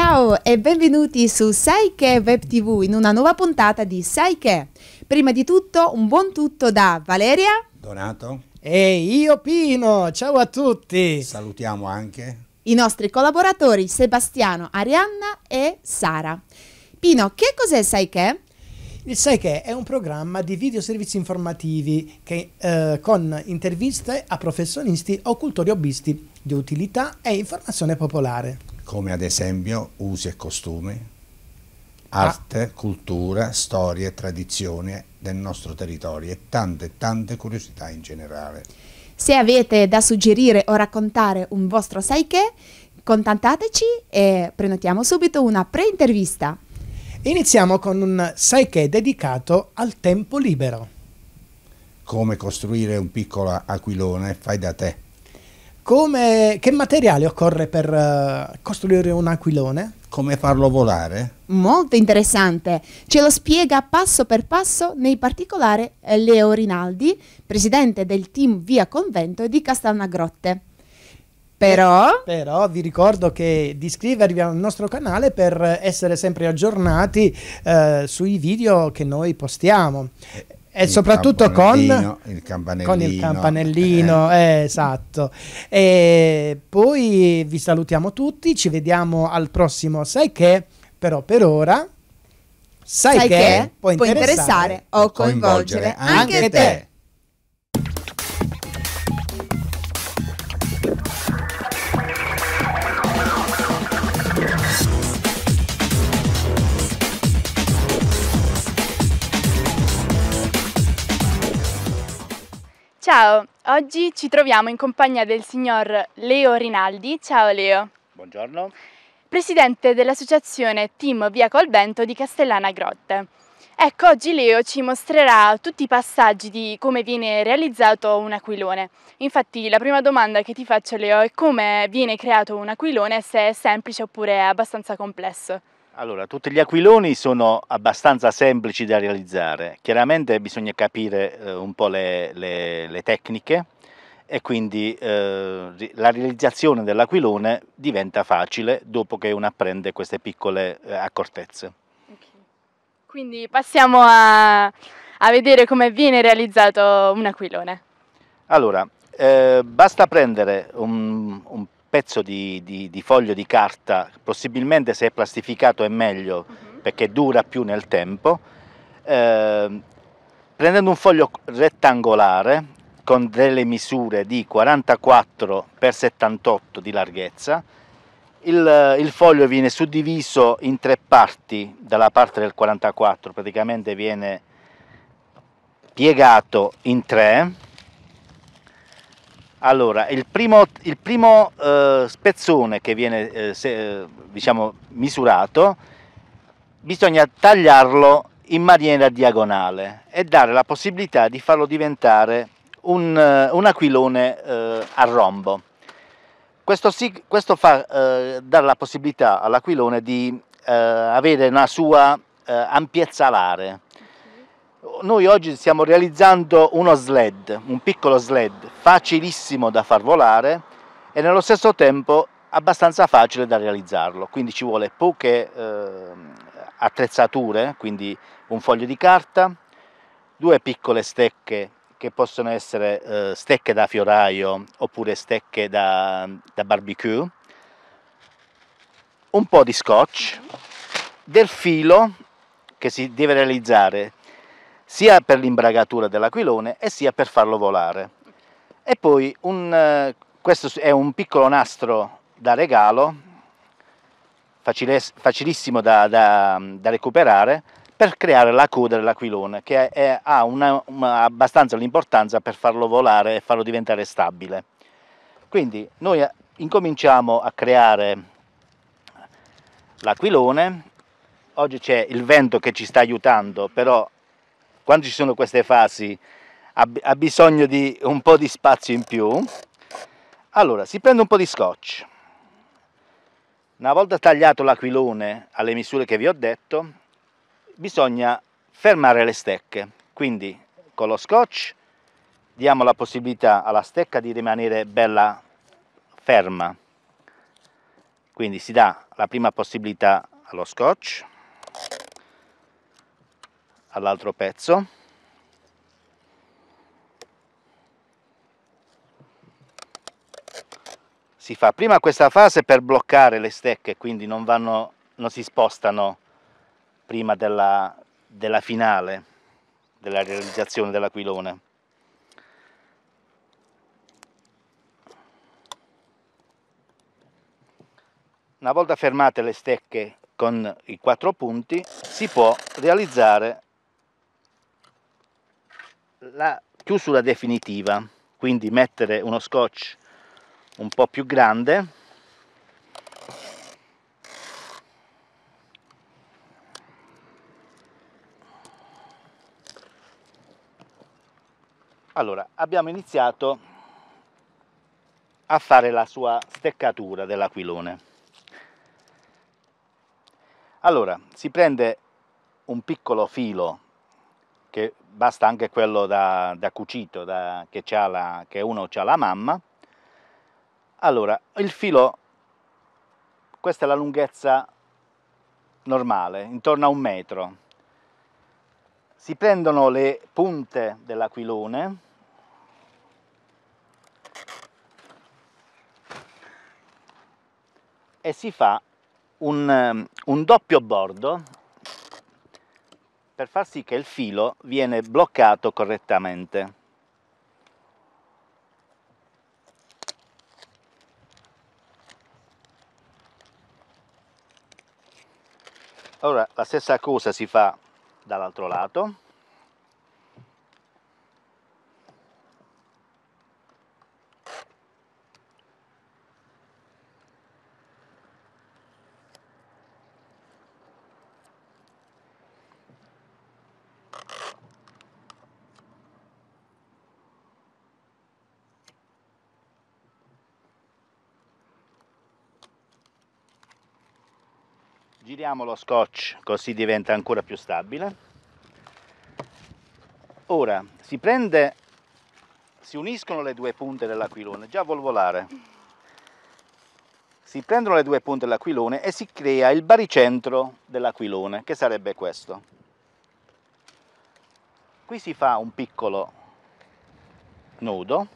Ciao e benvenuti su Sai che Web TV in una nuova puntata di Sai che. Prima di tutto un buon tutto da Valeria, Donato e io Pino. Ciao a tutti. Salutiamo anche i nostri collaboratori Sebastiano, Arianna e Sara. Pino, che cos'è Sai che? Il Sai che è un programma di videoservizi informativi che, eh, con interviste a professionisti o cultori hobbisti di utilità e informazione popolare come ad esempio usi e costumi, ah. arte, ah. cultura, storia e tradizioni del nostro territorio e tante tante curiosità in generale. Se avete da suggerire o raccontare un vostro sai che, contattateci e prenotiamo subito una pre-intervista. Iniziamo con un sai che dedicato al tempo libero. Come costruire un piccolo aquilone fai da te come, che materiale occorre per eh, costruire un aquilone? Come farlo volare? Molto interessante. Ce lo spiega passo per passo nei particolari eh, Leo Rinaldi, presidente del team Via Convento di Castelnagrotte. Però... Però... vi ricordo che di iscrivervi al nostro canale per essere sempre aggiornati eh, sui video che noi postiamo. E il soprattutto con il campanellino. Con il campanellino eh. Eh, esatto. E poi vi salutiamo tutti, ci vediamo al prossimo Sai che, però per ora... Sai, sai che, che può interessare, interessare o coinvolgere, coinvolgere anche, anche te. te. Ciao, oggi ci troviamo in compagnia del signor Leo Rinaldi. Ciao Leo. Buongiorno. Presidente dell'associazione Team Via Col Vento di Castellana Grotte. Ecco, oggi Leo ci mostrerà tutti i passaggi di come viene realizzato un aquilone. Infatti la prima domanda che ti faccio Leo è come viene creato un aquilone, se è semplice oppure è abbastanza complesso. Allora, tutti gli aquiloni sono abbastanza semplici da realizzare, chiaramente bisogna capire eh, un po' le, le, le, tecniche e quindi eh, la realizzazione dell'aquilone diventa facile dopo che uno apprende queste piccole eh, accortezze. Okay. Quindi passiamo a, a vedere come viene realizzato un aquilone. Allora, eh, basta prendere un, un pezzo di, di, di, foglio di carta, possibilmente se è plastificato è meglio uh-huh. perché dura più nel tempo, eh, prendendo un foglio rettangolare con delle misure di 44 x 78 di larghezza, il, il, foglio viene suddiviso in tre parti dalla parte del 44, praticamente viene piegato in tre, allora, il primo, il primo eh, spezzone che viene eh, se, eh, diciamo, misurato, bisogna tagliarlo in maniera diagonale e dare la possibilità di farlo diventare un, eh, un aquilone eh, a rombo. Questo, questo fa eh, dare la possibilità all'aquilone di avere una sua ampiezza alare, noi oggi stiamo realizzando uno sled, un piccolo sled, facilissimo da far volare e nello stesso tempo abbastanza facile da realizzarlo, quindi ci vuole poche eh, attrezzature, quindi un foglio di carta, due piccole stecche che possono essere eh, stecche da fioraio oppure stecche da, da barbecue, un po' di scotch, del filo che si deve realizzare sia per l'imbragatura dell'aquilone e sia per farlo volare. E poi un, eh, questo è un piccolo nastro da regalo, facilissimo da, da, da, recuperare, per creare la coda dell'aquilone, che è, ha una, una, abbastanza l'importanza per farlo volare e farlo diventare stabile. Quindi noi eh, incominciamo a creare l'aquilone, oggi c'è il vento che ci sta aiutando, però quando ci sono queste fasi ha, ha bisogno di un po' di spazio in più allora si prende un po' di scotch una volta tagliato l'aquilone alle misure che vi ho detto bisogna fermare le stecche quindi con lo scotch diamo la possibilità alla stecca di rimanere bella ferma quindi si dà la prima possibilità allo scotch all'altro pezzo si fa prima questa fase per bloccare le stecche quindi non, vanno, non si spostano prima della, della finale della realizzazione dell'aquilone una volta fermate le stecche con i quattro punti si può realizzare la chiusura definitiva quindi mettere uno scotch un po' più grande allora abbiamo iniziato a fare la sua steccatura dell'aquilone allora si prende un piccolo filo che basta anche quello da, da cucito, da, che, la, che, uno ha la mamma. Allora, il filo, questa è la lunghezza normale, intorno a un metro. Si prendono le punte dell'aquilone, e si fa un, un doppio bordo per far sì che il filo viene bloccato correttamente. Ora la stessa cosa si fa dall'altro lato. giriamo lo scotch così diventa ancora più stabile ora si prende si uniscono le due punte dell'aquilone già vuol volare si prendono le due punte dell'aquilone e si crea il baricentro dell'aquilone che sarebbe questo qui si fa un piccolo nodo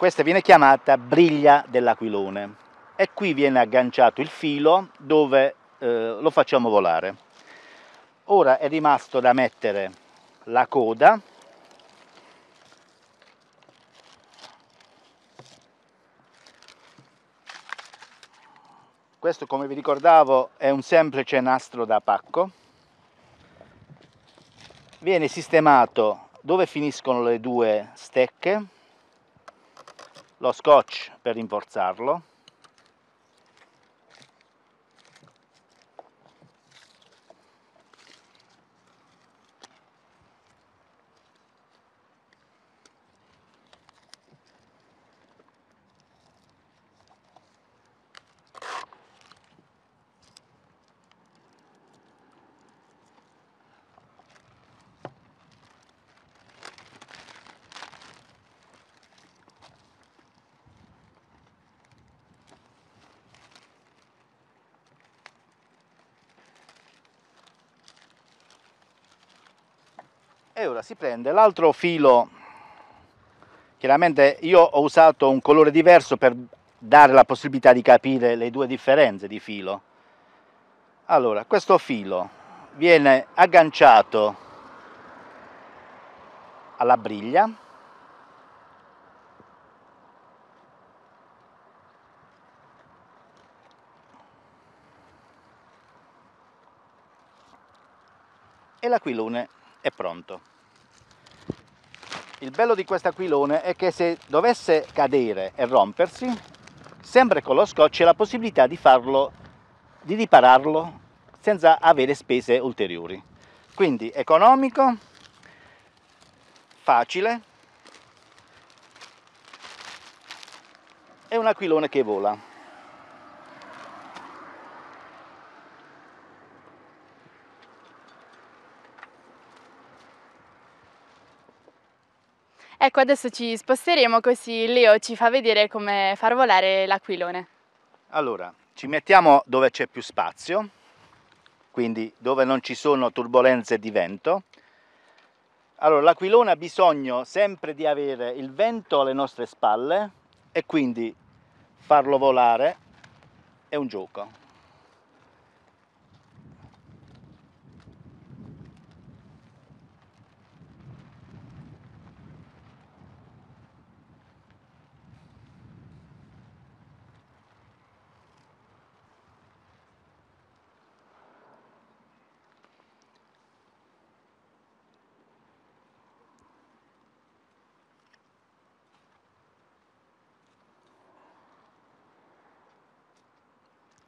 Questa viene chiamata briglia dell'aquilone e qui viene agganciato il filo dove eh, lo facciamo volare. Ora è rimasto da mettere la coda questo come vi ricordavo è un semplice nastro da pacco viene sistemato dove finiscono le due stecche lo scotch per rinforzarlo e ora si prende l'altro filo chiaramente io ho usato un colore diverso per dare la possibilità di capire le due differenze di filo allora questo filo viene agganciato alla briglia e l'aquilone è pronto il bello di questo aquilone è che se dovesse cadere e rompersi sempre con lo scotch c'è la possibilità di farlo di ripararlo senza avere spese ulteriori quindi economico facile è un aquilone che vola Ecco, adesso ci sposteremo così Leo ci fa vedere come far volare l'aquilone. Allora, ci mettiamo dove c'è più spazio, quindi dove non ci sono turbulenze di vento. Allora, l'aquilone ha bisogno sempre di avere il vento alle nostre spalle e quindi farlo volare è un gioco.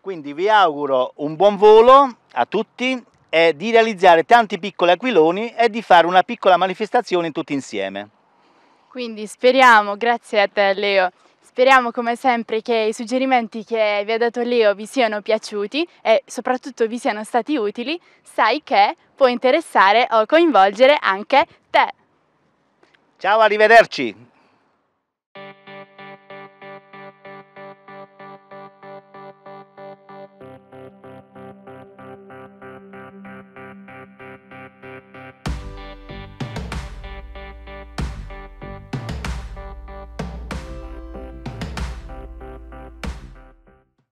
Quindi vi auguro un buon volo a tutti e di realizzare tanti piccoli aquiloni e di fare una piccola manifestazione tutti insieme. Quindi speriamo, grazie a te Leo, Speriamo come sempre che i suggerimenti che vi ha dato Leo vi siano piaciuti e soprattutto vi siano stati utili. Sai che può interessare o coinvolgere anche te. Ciao, arrivederci!